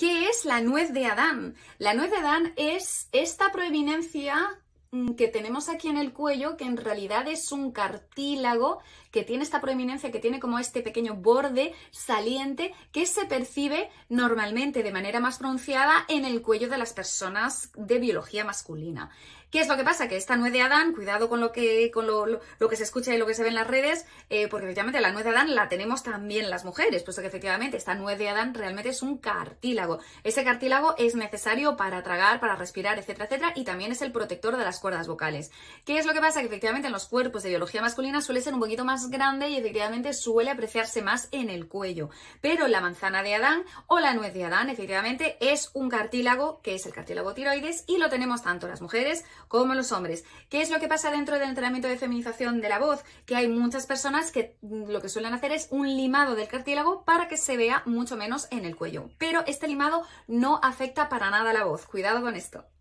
¿Qué es la nuez de Adán? La nuez de Adán es esta proeminencia mm, que tenemos aquí en el cuello, que en realidad es un cartílago, que tiene esta proeminencia, que tiene como este pequeño borde saliente, que se percibe normalmente de manera más pronunciada en el cuello de las personas de biología masculina. ¿Qué es lo que pasa? Que esta nuez de Adán, cuidado con lo que, con lo, que se escucha y lo que se ve en las redes, eh, porque efectivamente la nuez de Adán la tenemos también las mujeres, puesto que efectivamente esta nuez de Adán realmente es un cartílago. Ese cartílago es necesario para tragar, para respirar, etcétera, etcétera, y también es el protector de las cuerdas vocales. ¿Qué es lo que pasa? Que efectivamente en los cuerpos de biología masculina suele ser un poquito más grande y efectivamente suele apreciarse más en el cuello. Pero la manzana de Adán o la nuez de Adán, efectivamente, es un cartílago, que es el cartílago tiroides, y lo tenemos tanto las mujeres como los hombres. ¿Qué es lo que pasa dentro del entrenamiento de feminización de la voz? Que hay muchas personas que mm, lo que suelen hacer es un limado del cartílago para que se vea mucho menos en el cuello. Pero este limado no afecta para nada la voz. Cuidado con esto.